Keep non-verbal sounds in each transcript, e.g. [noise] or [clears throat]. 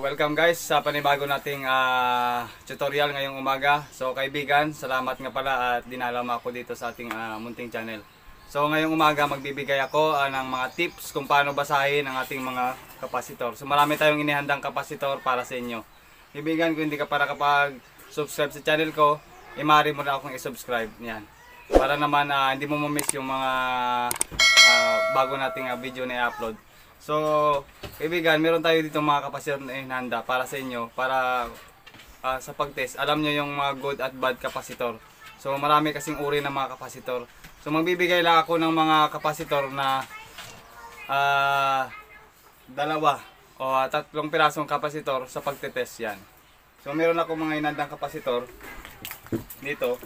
welcome guys sa panibago nating uh, tutorial ngayong umaga. So, kaibigan, salamat nga pala at dinalama ako dito sa ating uh, munting channel. So, ngayong umaga magbibigay ako uh, ng mga tips kung paano basahin ang ating mga kapasitor. So, marami tayong inihandang kapasitor para sa inyo. Kaibigan, kung hindi ka para kapag subscribe sa channel ko, imari mo na akong isubscribe. Yan. Para naman uh, hindi mo mamiss yung mga uh, bago nating uh, video na i-upload. So, kaibigan, meron tayo dito mga kapasitor na inanda para sa inyo, para uh, sa pagtest. alam nyo yung mga good at bad kapasitor. So, marami kasing uri ng mga kapasitor. So, magbibigay lang ako ng mga kapasitor na uh, dalawa o uh, tatlong pirasong kapasitor sa pagte-test yan. So, meron ako mga inandang kapasitor dito.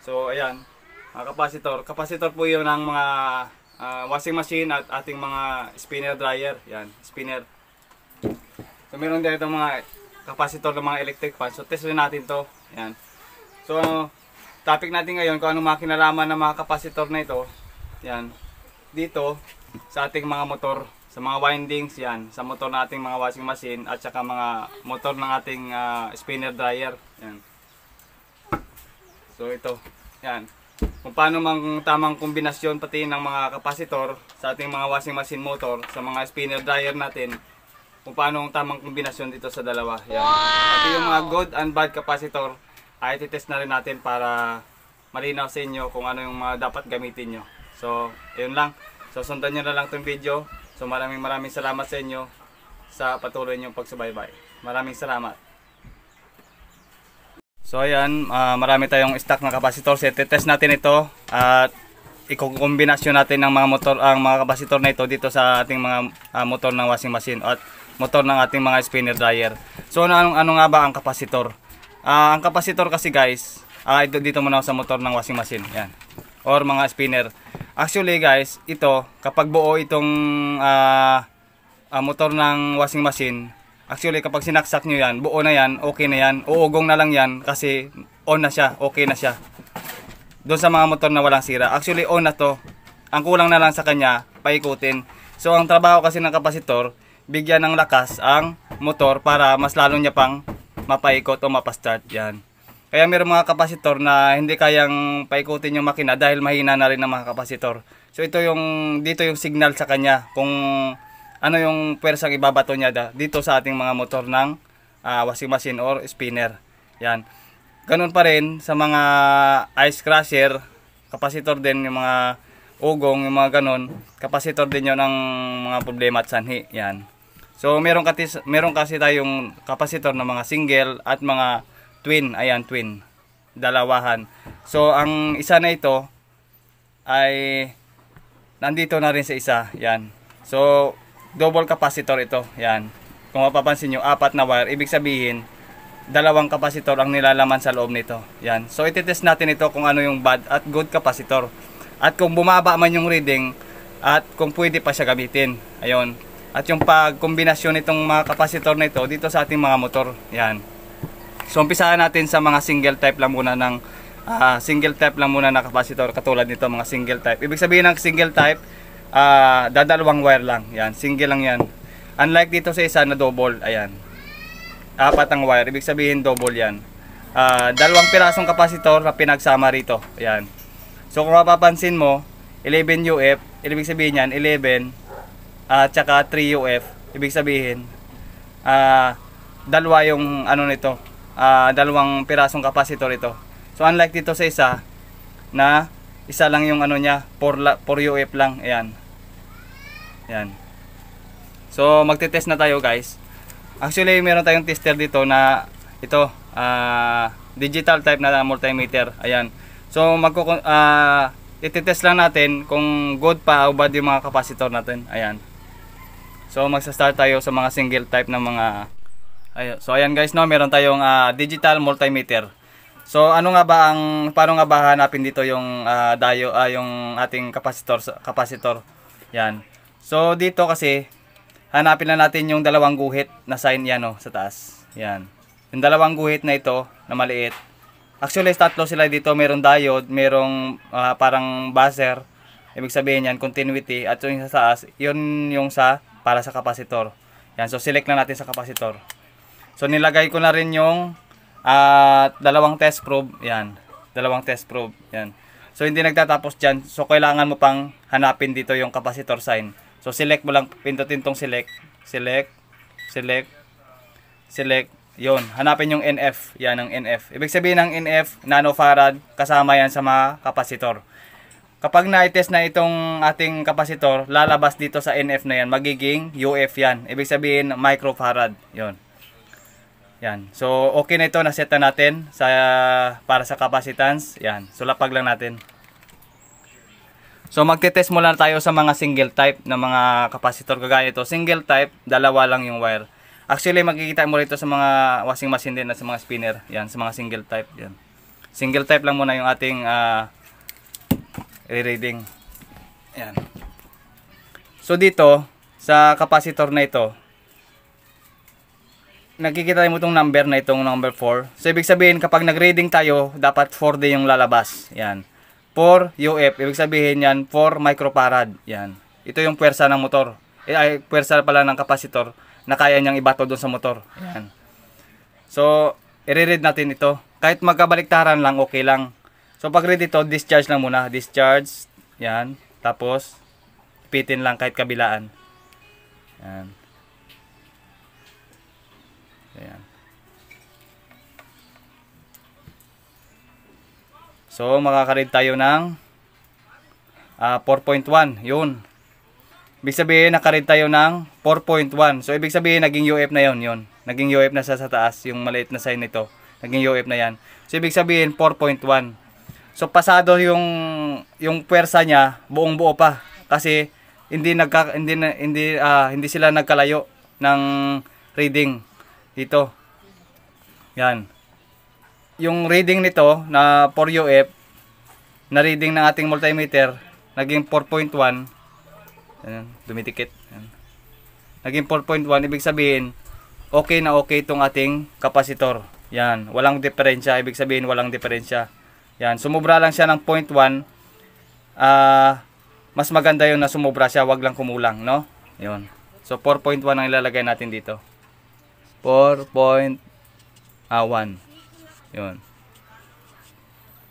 So, ayan, mga kapasitor. Kapasitor po yun ng mga uh, washing machine at ating mga spinner dryer. Yan, spinner. So meron din itong mga capacitor ng mga electric fan. So test rin natin to. Yan. So ano, topic natin ngayon kung anong makinalaman ng mga capacitor na ito. Yan. Dito sa ating mga motor, sa mga windings yan, sa motor nating mga washing machine at saka mga motor ng ating uh, spinner dryer. Yan. So ito. Yan kung paano mang tamang kombinasyon pati ng mga kapasitor sa ating mga washing machine motor, sa mga spinner dryer natin, kung paano ang tamang kombinasyon dito sa dalawa. Yan. Wow! At yung mga good and bad capacitor, ay titest na rin natin para malinaw sa inyo kung ano yung mga dapat gamitin nyo. So, yun lang. So, sundan nyo na lang itong video. So, maraming maraming salamat sa inyo sa patuloy niyong pagsubaybay. Maraming salamat. So ayan, uh, marami tayong stock na kapasitor. So test natin ito at ikokombinasyon natin ng mga motor ang mga kapasitor na ito dito sa ating mga uh, motor ng washing machine at motor ng ating mga spinner dryer. So ano ano nga ba ang kapasitor? Uh, ang kapasitor kasi guys, uh, ito dito muna sa motor ng washing machine. Yan. Or mga spinner. Actually guys, ito kapag buo itong uh, uh, motor ng washing machine, Actually, kapag sinaksak nyo yan, buo na yan, okay na yan, uugong na lang yan kasi on na siya, okay na siya. Doon sa mga motor na walang sira. Actually, on na to. Ang kulang na lang sa kanya, paikutin. So, ang trabaho kasi ng kapasitor, bigyan ng lakas ang motor para mas lalo niya pang mapaikot o mapastart yan. Kaya mayroong mga kapasitor na hindi kayang paikutin yung makina dahil mahina na rin ang mga kapasitor. So, ito yung, dito yung signal sa kanya kung ano yung pwersang ibabato niya dito sa ating mga motor ng uh, washing machine or spinner. Yan. Ganun pa rin sa mga ice crusher, kapasitor din yung mga ugong, yung mga ganun, kapasitor din yun ng mga problema at sanhi. Yan. So, meron, katis, meron kasi tayong kapasitor ng mga single at mga twin. Ayan, twin. Dalawahan. So, ang isa na ito ay nandito na rin sa isa. Yan. So, double capacitor ito. Yan. Kung mapapansin nyo, apat na wire. Ibig sabihin, dalawang capacitor ang nilalaman sa loob nito. Yan. So, ititest natin ito kung ano yung bad at good capacitor. At kung bumaba man yung reading, at kung pwede pa siya gamitin. Ayun. At yung pagkombinasyon nitong mga capacitor na ito dito sa ating mga motor. Yan. So, umpisaan natin sa mga single type lang muna ng uh, single type lang muna na capacitor katulad nito mga single type. Ibig sabihin ng single type, uh, dadalawang wire lang. Yan, single lang yan. Unlike dito sa isa na double, ayan. Apat ang wire, ibig sabihin double yan. Uh, dalawang pirasong kapasitor na pinagsama rito. Ayan. So kung mapapansin mo, 11 UF, ibig sabihin yan, 11 at uh, saka 3 UF, ibig sabihin uh, dalawa yung ano nito, uh, dalawang pirasong kapasitor ito. So unlike dito sa isa na isa lang yung ano niya, 4 UF lang, ayan. Yan. So, magte-test na tayo guys. Actually, meron tayong tester dito na ito, uh, digital type na multimeter. Ayan. So, magko uh, ah, ite-test lang natin kung good pa o bad yung mga capacitor natin. Ayan. So, magsa-start tayo sa mga single type ng mga... Ayan. So, ayan guys, no? meron tayong uh, digital multimeter. So, ano nga ba ang... Paano nga ba hanapin dito yung uh, dayo, uh, yung ating capacitor? capacitor? Yan. So dito kasi hanapin na natin yung dalawang guhit na sign yan oh, sa taas. Yan. Yung dalawang guhit na ito na maliit. Actually tatlo sila dito, merong diode, merong uh, parang buzzer. Ibig sabihin yan continuity at yung sa taas, yun yung sa para sa capacitor. Yan, so select na natin sa capacitor. So nilagay ko na rin yung uh, dalawang test probe, yan. Dalawang test probe, yan. So hindi nagtatapos diyan. So kailangan mo pang hanapin dito yung capacitor sign. So, select mo lang. Pindutin tong select. Select. Select. Select. yon Hanapin yung NF. Yan ang NF. Ibig sabihin ng NF, nanofarad, kasama yan sa mga kapasitor. Kapag na-test na itong ating kapasitor, lalabas dito sa NF na yan. Magiging UF yan. Ibig sabihin, microfarad. yon Yan. So, okay na ito. Naset na natin sa, para sa capacitance. Yan. So, lapag lang natin. So magte-test muna tayo sa mga single type na mga capacitor kagaya ito. Single type, dalawa lang yung wire. Actually makikita mo rito sa mga washing machine din at sa mga spinner. Yan, sa mga single type. Yan. Single type lang muna yung ating uh, re-reading. Yan. So dito, sa capacitor na ito, nakikita mo itong number na itong number 4. So ibig sabihin kapag nag-reading tayo, dapat 4D yung lalabas. Yan. 4 UF. Ibig sabihin yan, 4 microfarad. Yan. Ito yung pwersa ng motor. Eh, ay, pwersa pala ng kapasitor na kaya niyang ibato doon sa motor. Yan. So, i-read natin ito. Kahit magkabaliktaran lang, okay lang. So, pag read ito, discharge lang muna. Discharge. Yan. Tapos, pitin lang kahit kabilaan. Yan. So, makakarid tayo ng uh, ah, 4.1. Yun. Ibig sabihin, nakarid tayo ng 4.1. So, ibig sabihin, naging UF na yon yun. Naging UF na sa, sa taas, yung maliit na sign nito. Naging UF na yan. So, ibig sabihin, 4.1. So, pasado yung, yung puwersa niya, buong buo pa. Kasi, hindi nagka hindi hindi uh, hindi sila nagkalayo ng reading dito. Yan yung reading nito na 4UF na reading ng ating multimeter naging 4.1 dumidikit Ayan. naging 4.1 ibig sabihin okay na okay itong ating kapasitor yan walang diferensya ibig sabihin walang diferensya yan sumubra lang siya ng 0.1 uh, ah, mas maganda yun na sumubra siya wag lang kumulang no yun so 4.1 ang ilalagay natin dito 4.1 uh, yun.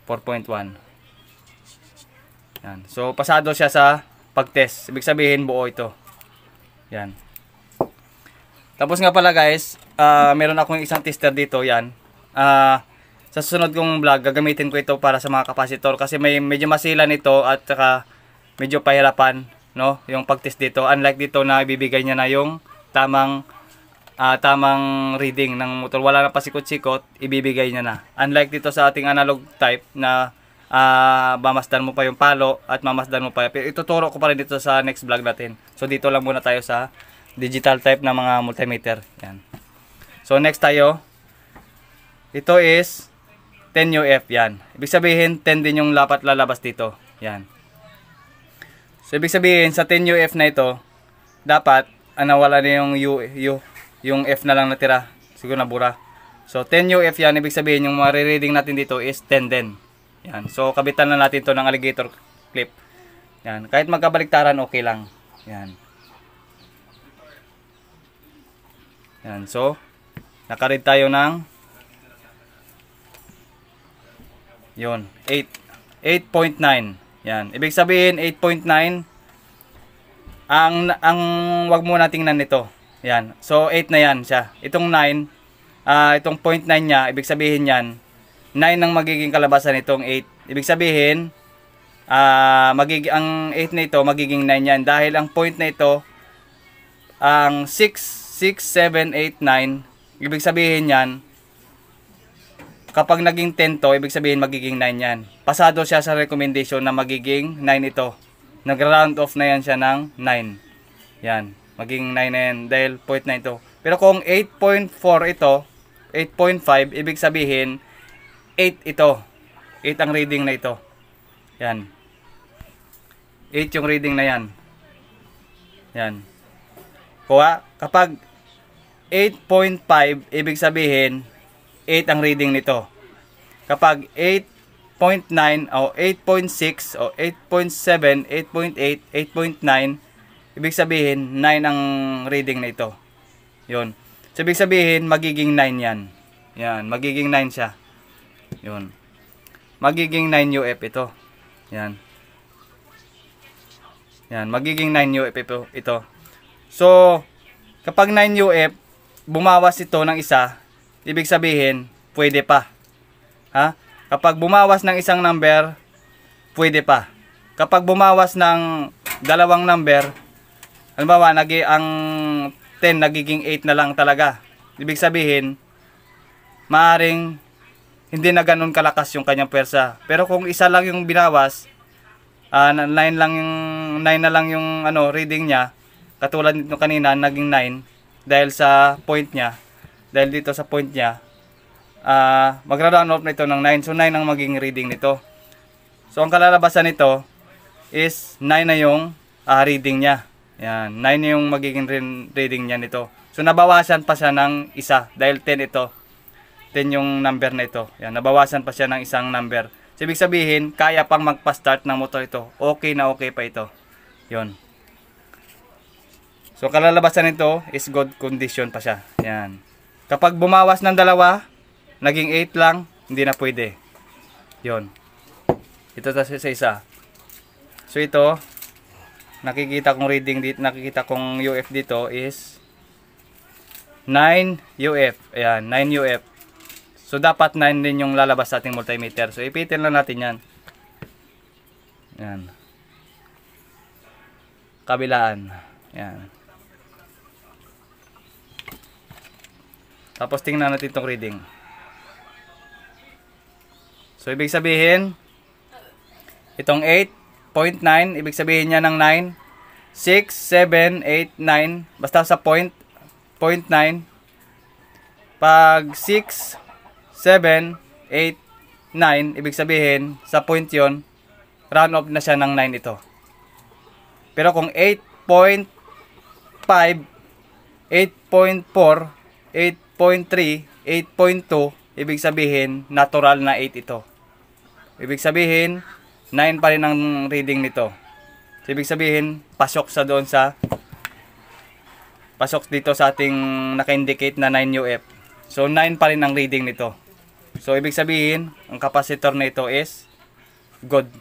4.1. Yan. So, pasado siya sa pagtest Ibig sabihin, buo ito. Yan. Tapos nga pala guys, uh, meron akong isang tester dito. Yan. Uh, sa susunod kong vlog, gagamitin ko ito para sa mga kapasitor. Kasi may medyo masila nito at saka medyo pahirapan no, yung pagtest dito. Unlike dito na ibibigay niya na yung tamang uh, tamang reading ng motor. Wala na pasikot-sikot, ibibigay niya na. Unlike dito sa ating analog type na uh, mamasdan mo pa yung palo at mamasdan mo pa. Pero Ituturo ko pa rin dito sa next vlog natin. So dito lang muna tayo sa digital type ng mga multimeter. Yan. So next tayo. Ito is 10UF yan. Ibig sabihin 10 din yung lapat lalabas dito. Yan. So ibig sabihin sa 10UF na ito dapat ah, nawala na yung U, U yung F na lang natira. Siguro nabura. So 10 UF yan. Ibig sabihin yung marireading natin dito is 10 din. Yan. So kabitan na natin to ng alligator clip. Yan. Kahit magkabaliktaran okay lang. Yan. Yan. So nakarid tayo ng yon 8 8.9 yan ibig sabihin 8.9 ang ang wag mo nating nan nito yan. So 8 na yan siya. Itong 9, uh, ah, itong 0.9 niya, ibig sabihin yan, 9 ang magiging kalabasan nitong 8. Ibig sabihin, uh, ah, magig ang 8 na ito magiging 9 yan. Dahil ang point na ito, ang 6, 6, 7, 8, 9, ibig sabihin yan, kapag naging 10 to, ibig sabihin magiging 9 yan. Pasado siya sa recommendation na magiging 9 ito. Nag-round off na yan siya ng 9. Yan maging 9.9 dahil yan dahil 0.92. Pero kung 8.4 ito, 8.5, ibig sabihin 8 ito. 8 ang reading na ito. Yan. 8 yung reading na yan. Yan. Kuha, kapag 8.5, ibig sabihin 8 ang reading nito. Kapag 8.9 o 8.6 o 8.7, 8.8, 8.9, Ibig sabihin, 9 ang reading na ito. Yun. So, ibig sabihin, magiging 9 yan. Yan, magiging 9 siya. 'Yon. Magiging 9 UF ito. Yan. Yan, magiging 9 UF ito. So, kapag 9 UF, bumawas ito ng isa, ibig sabihin, pwede pa. Ha? Kapag bumawas ng isang number, pwede pa. Kapag bumawas ng dalawang number, halimbawa nagi ang 10 nagiging 8 na lang talaga. Ibig sabihin, maaring hindi na ganun kalakas yung kanyang pwersa. Pero kung isa lang yung binawas, uh, ah, 9 lang yung 9 na lang yung ano reading niya, katulad nito kanina naging 9 dahil sa point niya. Dahil dito sa point niya, uh, ah, magra-round off nito ng 9. So 9 ang maging reading nito. So ang kalalabasan nito is 9 na yung uh, reading niya. Ayan, 9 yung magiging reading niya nito. So nabawasan pa siya ng isa dahil 10 ito. 10 yung number na ito. Ayan, nabawasan pa siya ng isang number. So ibig sabihin, kaya pang magpa-start ng motor ito. Okay na okay pa ito. Yon. So kalalabasan nito is good condition pa siya. Yan. Kapag bumawas ng dalawa, naging 8 lang, hindi na pwede. Yon. Ito sa isa. So ito, nakikita kong reading dito, nakikita kong UF dito is 9 UF. Ayan, 9 UF. So, dapat 9 din yung lalabas sa ating multimeter. So, ipitin lang natin yan. Ayan. Kabilaan. Ayan. Tapos, tingnan natin itong reading. So, ibig sabihin, itong 8, 0.9, ibig sabihin niya ng 9. 6, 7, 8, 9. Basta sa point, 0.9. Pag 6, 7, 8, 9, ibig sabihin, sa point yon round off na siya ng 9 ito. Pero kung 8.5, 8.4, 8.3, 8.2, ibig sabihin, natural na 8 ito. Ibig sabihin, 9 pa rin ang reading nito. So, ibig sabihin, pasok sa doon sa pasok dito sa ating naka-indicate na 9UF. So, 9 pa rin ang reading nito. So, ibig sabihin, ang kapasitor nito is good.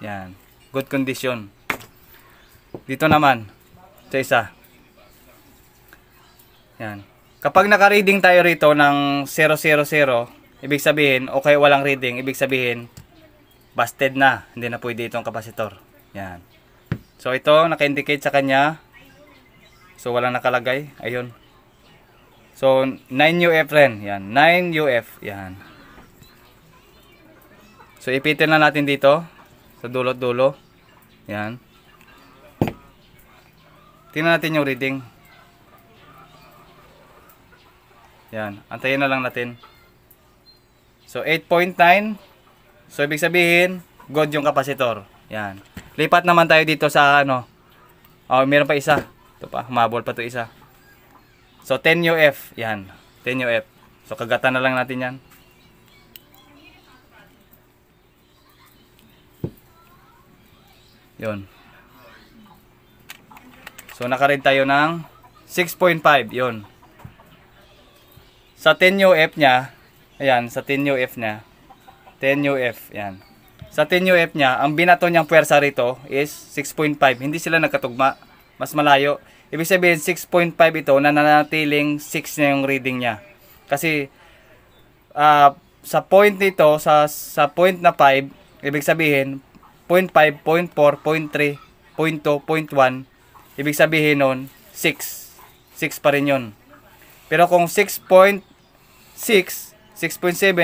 Yan. Good condition. Dito naman, sa isa. Yan. Kapag naka-reading tayo rito ng 000, ibig sabihin, okay, walang reading, ibig sabihin, busted na. Hindi na pwede itong kapasitor. Yan. So ito, naka-indicate sa kanya. So walang nakalagay. Ayun. So 9UF rin. Yan. 9UF. Yan. So ipitin na natin dito. Sa dulo dulo Yan. Tingnan natin yung reading. Yan. Antayin na lang natin. So 8.9 So, ibig sabihin, God yung kapasitor. Yan. Lipat naman tayo dito sa ano. Oh, meron pa isa. Ito pa, mabol pa to isa. So, 10UF. Yan. 10UF. So, kagatan na lang natin yan. Yon. So, nakarid tayo ng 6.5. yon. Sa 10UF niya, ayan, sa 10UF niya, 10UF, yan. Sa 10UF niya, ang binato niyang puwersa rito is 6.5. Hindi sila nagkatugma, mas malayo. Ibig sabihin, 6.5 ito, nananatiling 6 na yung reading niya. Kasi, uh, sa point nito, sa, sa point na 5, ibig sabihin, 0.5, 0.4, 0.3, 0.2, 0.1, ibig sabihin nun, 6. 6 pa rin yun. Pero kung 6.6, 6.7,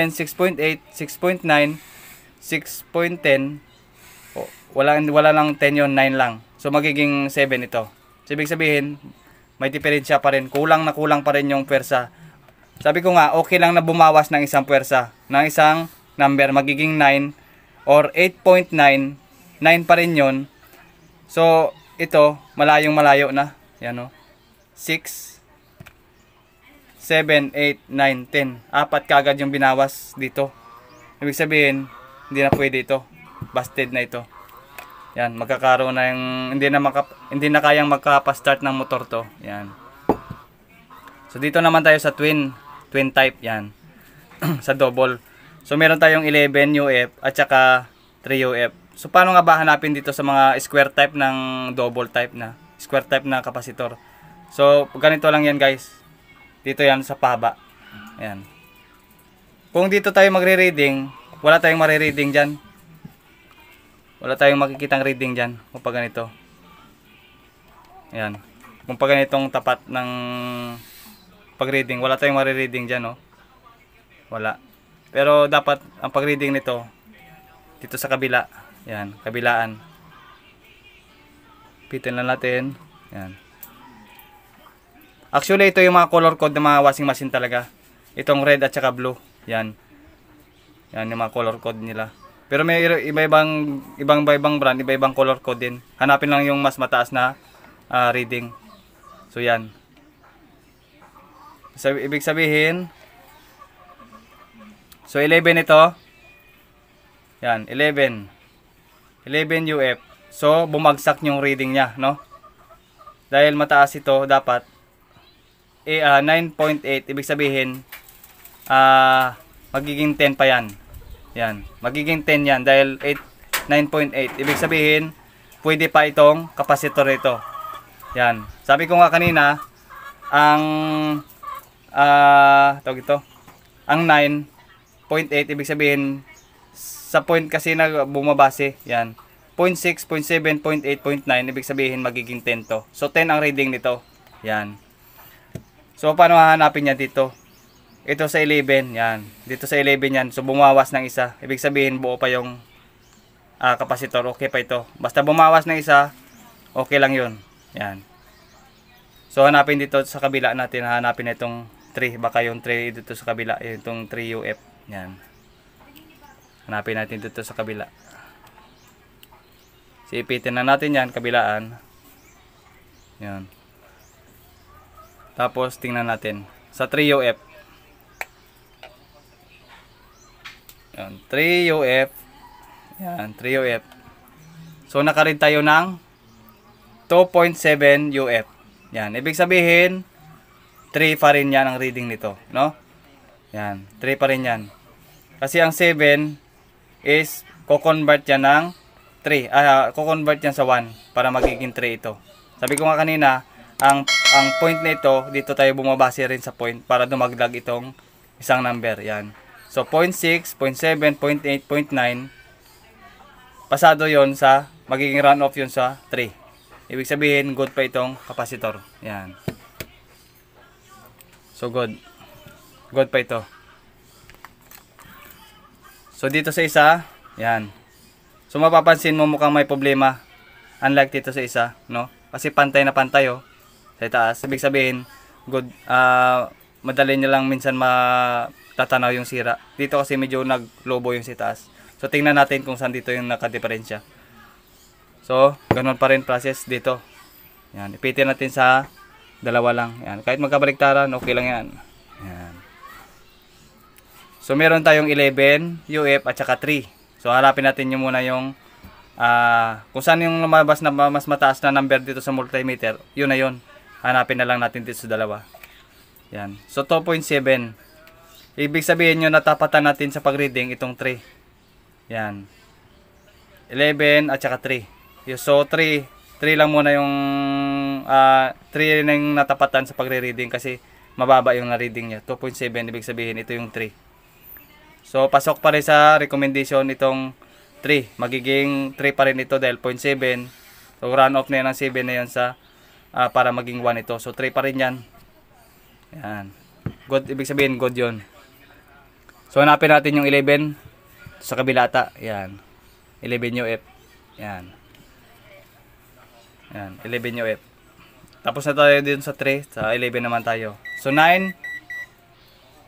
6.8, 6.9, 6.10. Oh, wala, wala lang 10 yon 9 lang. So, magiging 7 ito. So, ibig sabihin, may diferensya pa rin. Kulang na kulang pa rin yung pwersa. Sabi ko nga, okay lang na bumawas ng isang pwersa. Ng isang number, magiging 9 or 8.9. 9 pa rin yon So, ito, malayong malayo na. Yan o. 6, 7, 8, 9, 10. Apat kagad yung binawas dito. Ibig sabihin, hindi na pwede ito. Busted na ito. Yan, magkakaroon na yung, hindi na, maka, hindi na kayang magkapa-start ng motor to. Yan. So, dito naman tayo sa twin, twin type. Yan. [clears throat] sa double. So, meron tayong 11 UF at saka 3 UF. So, paano nga ba hanapin dito sa mga square type ng double type na? Square type na kapasitor. So, ganito lang yan guys. Dito yan sa paba. Ayan. Kung dito tayo magre-reading, wala tayong mare-reading dyan. Wala tayong makikitang reading dyan. Kung pa ganito. Ayan. Kung pa ganitong tapat ng pag-reading, wala tayong mare-reading dyan, no? Oh. Wala. Pero dapat, ang pag-reading nito, dito sa kabila. Ayan, kabilaan. Pitin lang natin. Ayan. Actually, ito yung mga color code ng mga washing machine talaga. Itong red at saka blue. Yan. Yan yung mga color code nila. Pero may iba-ibang ibang iba ibang brand, iba-ibang color code din. Hanapin lang yung mas mataas na uh, reading. So yan. So, ibig sabihin So 11 ito. Yan, 11. 11 UF. So bumagsak yung reading niya, no? Dahil mataas ito, dapat uh, eh, 9.8, ah, ibig sabihin, uh, magiging 10 pa yan. Yan. Magiging 10 yan dahil 8, 9.8. Ibig sabihin, pwede pa itong kapasitor ito Yan. Sabi ko nga kanina, ang uh, tawag ito, ang 9.8, ibig sabihin, sa point kasi na bumabase, yan. 0.6, 0.7, 0.8, 0.9, ibig sabihin magiging 10 to. So, 10 ang reading nito. Yan. So, paano hahanapin yan dito? Ito sa 11, yan. Dito sa 11 yan. So, bumawas ng isa. Ibig sabihin, buo pa yung uh, kapasitor. Okay pa ito. Basta bumawas ng isa, okay lang yun. Yan. So, hanapin dito sa kabila natin. Hanapin na itong 3. Baka yung 3 dito sa kabila. Itong 3UF. Yan. Hanapin natin dito sa kabila. Sipitin na natin yan, kabilaan. Yan. Tapos tingnan natin sa 3UF. Yan, 3UF. Yan, 3UF. So naka tayo ng 2.7 UF. Yan, ibig sabihin 3 pa rin 'yan ang reading nito, no? Yan, 3 pa rin 'yan. Kasi ang 7 is ko-convert yan ng 3. Ah, uh, ko-convert yan sa 1 para magiging 3 ito. Sabi ko nga kanina, ang ang point na ito, dito tayo bumabase rin sa point para dumagdag itong isang number. Yan. So, 0.6, 0.7, 0.8, 0.9. Pasado yon sa, magiging run off yon sa 3. Ibig sabihin, good pa itong kapasitor. Yan. So, good. Good pa ito. So, dito sa isa, yan. So, mapapansin mo mukhang may problema. Unlike dito sa isa, no? Kasi pantay na pantay, oh sa itaas. Ibig sabihin, good, uh, madali niya lang minsan matatanaw yung sira. Dito kasi medyo naglobo yung sa So, tingnan natin kung saan dito yung nakadiferensya. So, ganun pa rin process dito. Yan, ipitin natin sa dalawa lang. Yan, kahit magkabaliktaran, okay lang yan. Yan. So, meron tayong 11, UF at saka 3. So, harapin natin yung muna yung uh, kung saan yung lumabas na mas mataas na number dito sa multimeter, yun na yun hanapin na lang natin dito sa dalawa. Yan. So 2.7. Ibig sabihin nyo natapatan natin sa pag-reading itong 3. Yan. 11 at saka 3. So 3. 3 lang muna yung uh, 3 na natapatan sa pagre-reading kasi mababa yung na-reading niya. 2.7 ibig sabihin ito yung 3. So pasok pa rin sa recommendation itong 3. Magiging 3 pa rin ito dahil 0.7. So run off na yan ang 7 na yan sa uh, para maging 1 ito. So 3 pa rin yan. Ayun. God, ibig sabihin God yon. So hanapin natin yung 11 sa kabilata. Ayun. 11 UF. Ayun. Ayun, 11 UF. Tapos na tayo dun sa 3. Sa 11 naman tayo. So 9.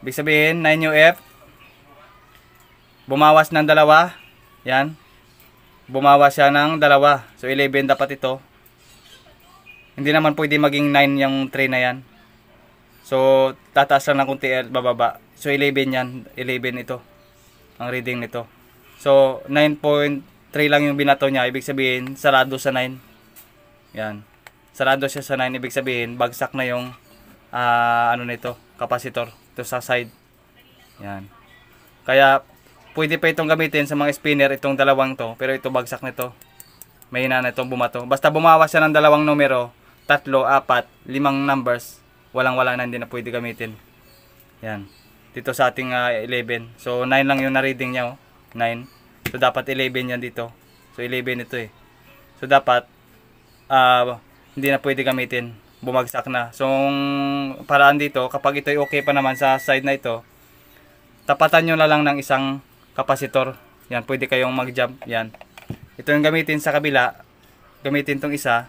Ibig sabihin 9 UF. Bumawas ng dalawa. Ayun. Bumawas siya ng dalawa. So 11 dapat ito. Hindi naman pwede maging 9 yung tray na yan. So, tataas lang ng kunti at bababa. So, 11 yan. 11 ito. Ang reading nito. So, 9.3 lang yung binato niya. Ibig sabihin, sarado sa 9. Yan. Sarado siya sa 9. Ibig sabihin, bagsak na yung uh, ano nito, kapasitor. Ito sa side. Yan. Kaya, pwede pa itong gamitin sa mga spinner, itong dalawang to. Pero ito, bagsak nito. May hina na itong bumato. Basta bumawas siya ng dalawang numero, tatlo, apat, limang numbers, walang-wala na hindi na pwede gamitin. Yan. Dito sa ating uh, ah, 11. So, 9 lang yung na-reading niya. Oh. 9. So, dapat 11 yan dito. So, 11 ito eh. So, dapat uh, hindi na pwede gamitin. Bumagsak na. So, paraan dito, kapag ito'y okay pa naman sa side na ito, tapatan nyo na lang ng isang kapasitor. Yan, pwede kayong mag-jump. Yan. Ito yung gamitin sa kabila. Gamitin tong isa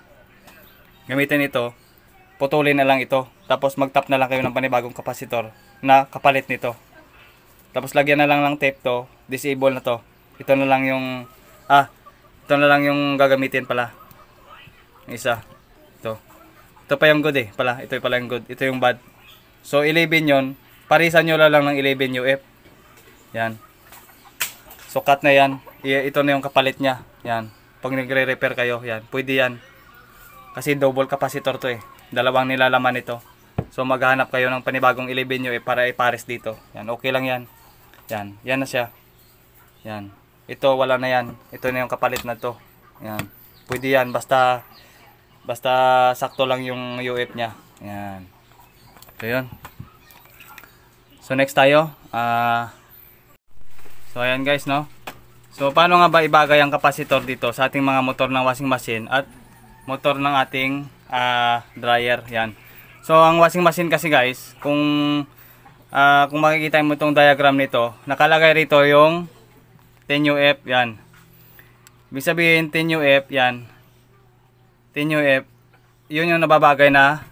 gamitin ito, putulin na lang ito. Tapos magtap na lang kayo ng panibagong kapasitor na kapalit nito. Tapos lagyan na lang ng tape to, disable na to. Ito na lang yung, ah, ito na lang yung gagamitin pala. Isa, ito. Ito pa yung good eh, pala. Ito pala yung good. Ito yung bad. So, 11 yon Parisan nyo lang ng 11 UF. Yan. So, cut na yan. Ito na yung kapalit niya. Yan. Pag nagre-repair kayo, yan. Pwede yan. Kasi double capacitor to eh. Dalawang nilalaman ito. So maghanap kayo ng panibagong 11 nyo eh, para ipares dito. Yan, okay lang yan. Yan, yan na siya. Yan. Ito, wala na yan. Ito na yung kapalit na to. Yan. Pwede yan, basta basta sakto lang yung UF niya. Yan. So yun. So next tayo. Uh, so ayan guys no. So paano nga ba ibagay ang kapasitor dito sa ating mga motor ng washing machine at motor ng ating uh, dryer. Yan. So, ang washing machine kasi guys, kung uh, kung makikita mo itong diagram nito, nakalagay rito yung 10UF. Yan. Ibig sabihin, 10UF. Yan. 10UF. Yun yung nababagay na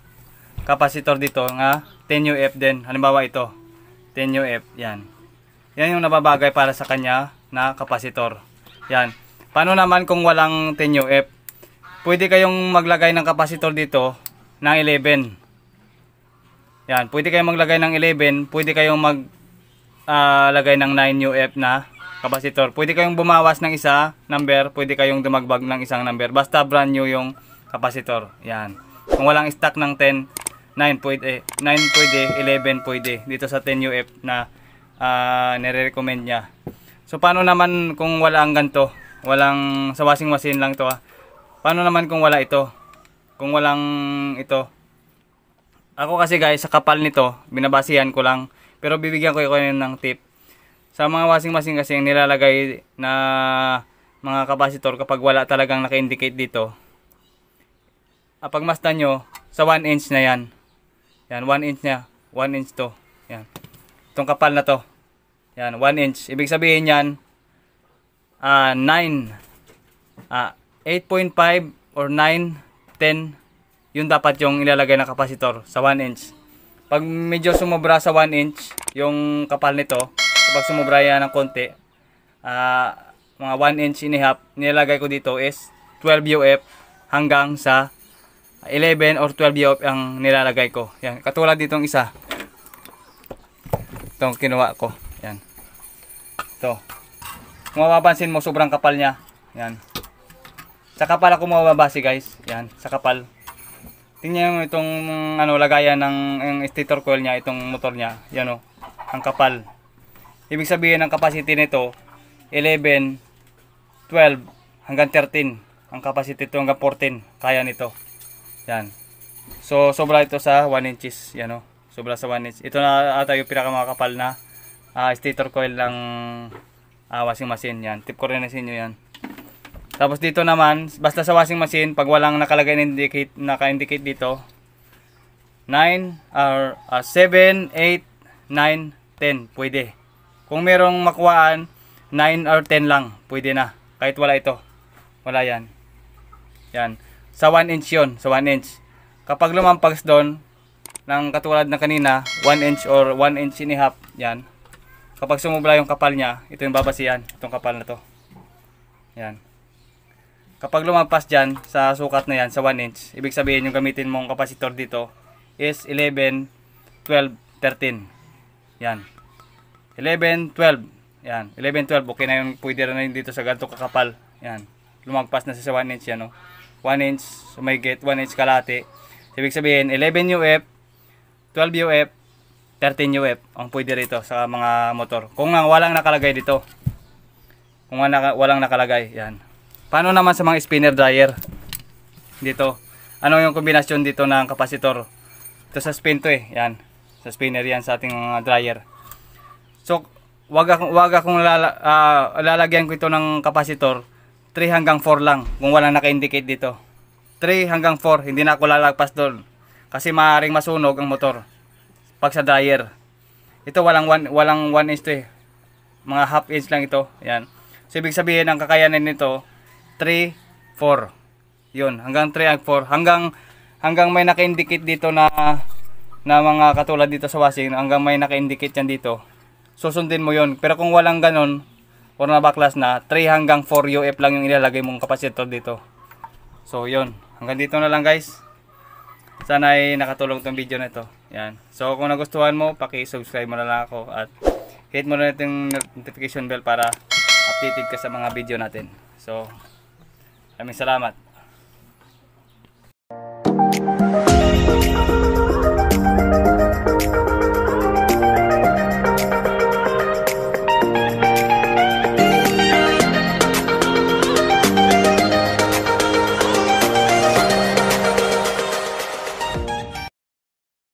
kapasitor dito nga 10UF din. Halimbawa ito. 10UF. Yan. Yan yung nababagay para sa kanya na kapasitor. Yan. Paano naman kung walang 10UF? pwede kayong maglagay ng kapasitor dito ng 11 yan pwede kayong maglagay ng 11 pwede kayong mag uh, lagay ng 9UF na kapasitor pwede kayong bumawas ng isa number pwede kayong dumagbag ng isang number basta brand new yung kapasitor yan kung walang stock ng 10 9 pwede, 9 pwede 11 pwede dito sa 10UF na uh, nire-recommend niya so paano naman kung wala ang ganito walang sa washing machine lang to ah paano naman kung wala ito? Kung walang ito. Ako kasi guys, sa kapal nito, binabasihan ko lang. Pero bibigyan ko kayo ng tip. Sa mga wasing-masing kasi yung nilalagay na mga kapasitor kapag wala talagang naka-indicate dito. Kapag masdan nyo, sa 1 inch na yan. Yan, 1 inch na. 1 inch to. Yan. Itong kapal na to. Yan, 1 inch. Ibig sabihin yan, ah, 9. Ah, 8.5 or 9, 10, yun dapat yung ilalagay na kapasitor sa 1 inch. Pag medyo sumobra sa 1 inch, yung kapal nito, kapag sumobra yan ng konti, uh, mga 1 inch and a half, nilalagay ko dito is 12 UF hanggang sa 11 or 12 UF ang nilalagay ko. Yan, katulad nitong isa. Itong kinuha ko. Yan. Ito. Kung mapapansin mo, sobrang kapal niya. Yan. Sa kapal ako mababase guys. Yan, sa kapal. Tingnan mo itong ano, lagayan ng yung stator coil niya, itong motor niya. Yan o, oh, ang kapal. Ibig sabihin ang capacity nito 11, 12 hanggang 13. Ang capacity ito hanggang 14. Kaya nito. Yan. So sobra ito sa 1 inches. Yan o. Oh, sobra sa 1 inch. Ito na ata yung pinaka pinakamakapal na uh, stator coil ng uh, washing machine. Yan. Tip ko rin na sa inyo yan. Tapos dito naman, basta sa washing machine, pag walang nakalagay na indicate, naka-indicate dito, 9, or uh, 7, 8, 9, 10, pwede. Kung merong makuhaan, 9 or 10 lang, pwede na. Kahit wala ito. Wala yan. Yan. Sa 1 inch yon sa 1 inch. Kapag lumampas doon, ng katulad na kanina, 1 inch or 1 inch and a half, yan. Kapag sumubla yung kapal niya, ito yung babasihan, itong kapal na to. Yan. Kapag lumagpas dyan sa sukat na yan, sa 1 inch, ibig sabihin yung gamitin mong kapasitor dito is 11, 12, 13. Yan. 11, 12. Yan. 11, 12. Okay na yun. Pwede na yun dito sa ganito kakapal. Yan. Lumagpas na sa 1 inch yan. oh. 1 inch. So may get 1 inch kalate. Ibig sabihin 11 UF, 12 UF, 13 UF ang pwede rito sa mga motor. Kung walang nakalagay dito. Kung nga walang nakalagay. Yan. Paano naman sa mga spinner dryer? Dito. Ano yung kombinasyon dito ng kapasitor? Ito sa spin to eh. Yan. Sa spinner yan sa ating mga dryer. So, wag akong, wag akong lala, uh, lalagyan ko ito ng kapasitor. 3 hanggang 4 lang. Kung walang naka-indicate dito. 3 hanggang 4. Hindi na ako lalagpas doon. Kasi maaaring masunog ang motor. Pag sa dryer. Ito walang 1 walang 1 inch to eh. Mga half inch lang ito. Yan. So, ibig sabihin, ang kakayanan nito 3, 4. Yun, hanggang 3 at 4. Hanggang, hanggang may naka-indicate dito na, na mga katulad dito sa washing, hanggang may naka-indicate yan dito, susundin mo yun. Pero kung walang ganon, or na backlash na, 3 hanggang 4 UF lang yung ilalagay mong kapasitor dito. So, yun. Hanggang dito na lang guys. Sana ay nakatulong tong video na ito. Yan. So, kung nagustuhan mo, paki-subscribe mo na lang ako at hit mo na natin notification bell para updated ka sa mga video natin. So, Maraming salamat.